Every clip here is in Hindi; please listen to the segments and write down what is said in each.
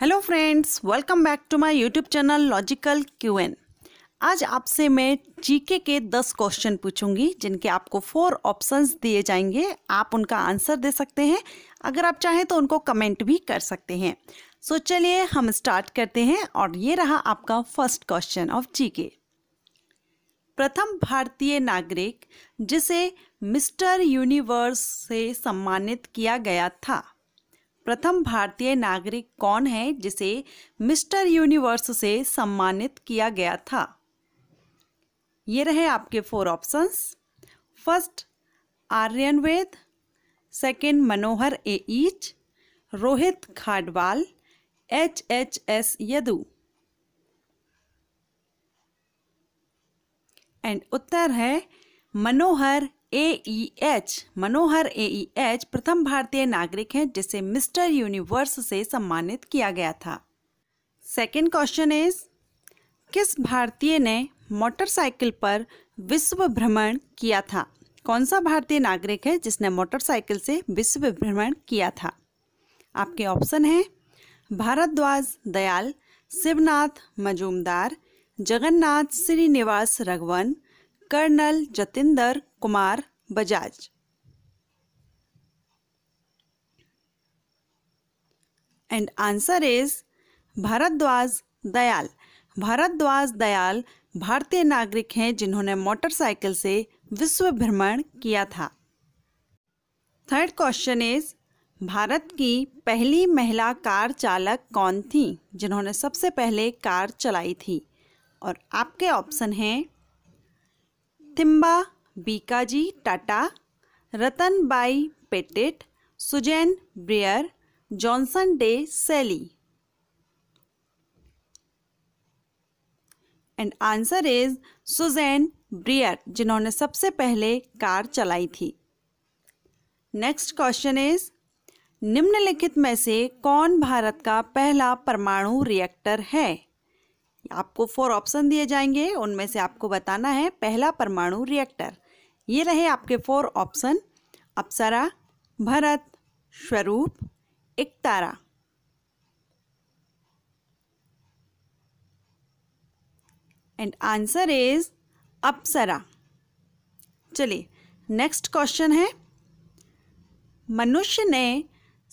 hello friends welcome back to my YouTube channel logical Q N आज आपसे मैं जीके के दस क्वेश्चन पूछूंगी जिनके आपको फोर ऑप्शंस दिए जाएंगे आप उनका आंसर दे सकते हैं अगर आप चाहें तो उनको कमेंट भी कर सकते हैं सो so, चलिए हम स्टार्ट करते हैं और ये रहा आपका फर्स्ट क्वेश्चन ऑफ जीके प्रथम भारतीय नागरिक जिसे मिस्टर यूनिवर्स से सम्मानित किया गया था प्रथम भारतीय नागरिक कौन है जिसे मिस्टर यूनिवर्स से सम्मानित किया गया था ये रहे आपके four options first Aryan Ved second Manohar Aich Rohit Khadwal H H S Yadu and उत्तर है मनोहर ए ई एच मनोहर ए ई एच प्रथम भारतीय नागरिक हैं जिसे मिस्टर यूनिवर्स से सम्मानित किया गया था सेकेंड क्वेश्चन इज किस भारतीय ने मोटरसाइकिल पर विश्व भ्रमण किया था कौन सा भारतीय नागरिक है जिसने मोटरसाइकिल से विश्व भ्रमण किया था आपके ऑप्शन हैं Bhardwaj Dayal Shivnath Majumdar Jagannath Srinivas Raghavan colonel Jatinder Kumar Bajaj and answer is Bhardwaj Dayal Bhardwaj Dayal भारतीय नागरिक हैं जिन्होंने मोटरसाइकिल से विश्व भ्रमण किया था थर्ड क्वेश्चन इज भारत की पहली महिला कार चालक कौन थी जिन्होंने सबसे पहले कार चलाई थी और आपके ऑप्शन हैं प्रतिम्बा Bhikaji Tata Ratan Bai Petit Susan Brier Johnson डे सेली and answer is Susan Brier जिन्होंने सबसे पहले कार चलाई थी नेक्स्ट क्वेश्चन इज निम्नलिखित में से कौन भारत का पहला परमाणु रिएक्टर है आपको फोर ऑप्शन दिए जाएंगे उनमें से आपको बताना है पहला परमाणु रिएक्टर ये रहे आपके four option Apsara Bharat Swaroop Tara and answer is Apsara चलिए नेक्स्ट क्वेश्चन है मनुष्य ने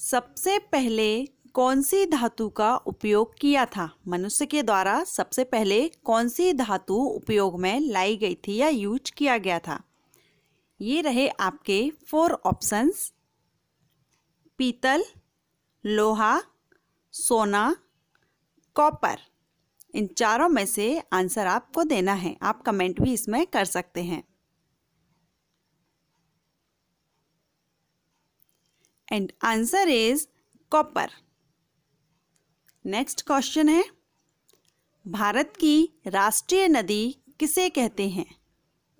सबसे पहले कौन सी धातु का उपयोग किया था मनुष्य के द्वारा सबसे पहले कौन सी धातु उपयोग में लाई गई थी या यूज किया गया था ये रहे आपके फोर ऑप्शंस पीतल लोहा सोना कॉपर इन चारों में से आंसर आपको देना है आप कमेंट भी इसमें कर सकते हैं and answer is copper next question है भारत की राष्ट्रीय नदी किसे कहते हैं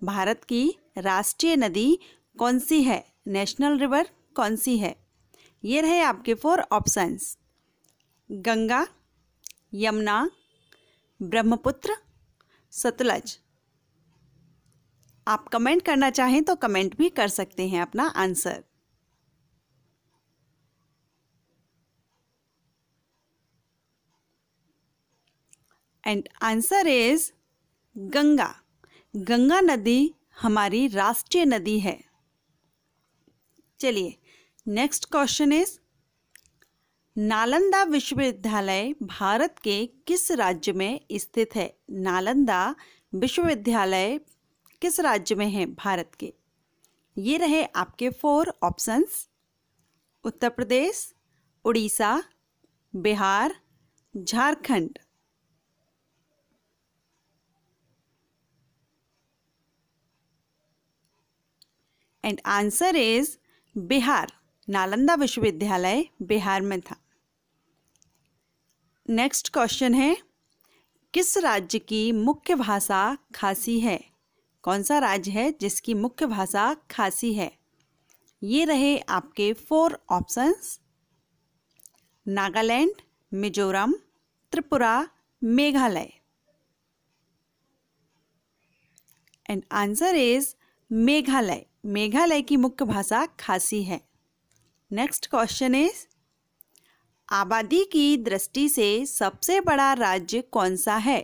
भारत की राष्ट्रीय नदी कौन सी है नेशनल रिवर कौन सी है ये रहे आपके फोर ऑप्शंस गंगा यमुना ब्रह्मपुत्र सतलज आप कमेंट करना चाहें तो कमेंट भी कर सकते हैं अपना answer and answer is Ganga Ganga नदी हमारी राष्ट्रीय नदी है चलिए नेक्स्ट क्वेश्चन इज नालंदा विश्वविद्यालय भारत के किस राज्य में स्थित है नालंदा विश्वविद्यालय किस राज्य में है भारत के ये रहे आपके four options Uttar Pradesh Orissa Bihar Jharkhand and answer is Bihar Nalanda विश्वविद्यालय बिहार में था नेक्स्ट क्वेश्चन है किस राज्य की मुख्य भाषा खासी है कौन सा राज्य है जिसकी मुख्य भाषा खासी है ये रहे आपके four options Nagaland Mizoram Tripura Meghalaya and answer is Meghalaya Meghalaya की मुख्य भाषा खासी है नेक्स्ट क्वेश्चन इज आबादी की दृष्टि से सबसे बड़ा राज्य कौन सा है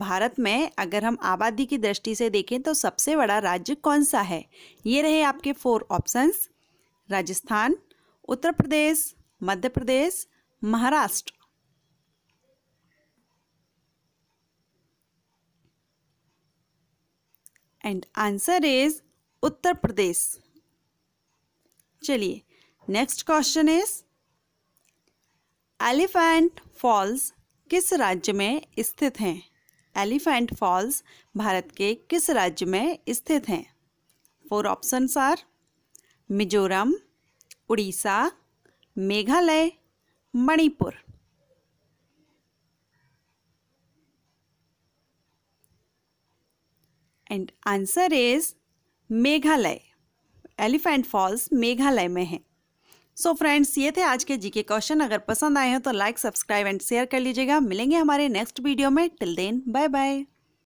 भारत में अगर हम आबादी की दृष्टि से देखें तो सबसे बड़ा राज्य कौन सा है ये रहे आपके four options Rajasthan Uttar Pradesh Madhya Pradesh Maharashtra and answer is Uttar Pradesh चलिए next question is elephant falls किस राज्य में स्थित हैं एलिफेंट फॉल्स भारत के किस राज्य में स्थित हैं four option are Mizoram Orissa Meghalaya Manipur and answer is Meghalaya elephant falls Meghalaya में है सो so फ्रेंड्स ये थे आज के जीके क्वेश्चन अगर पसंद आए हो तो लाइक सब्सक्राइब एंड शेयर कर लीजिएगा मिलेंगे हमारे नेक्स्ट वीडियो में टिल देन बाय बाय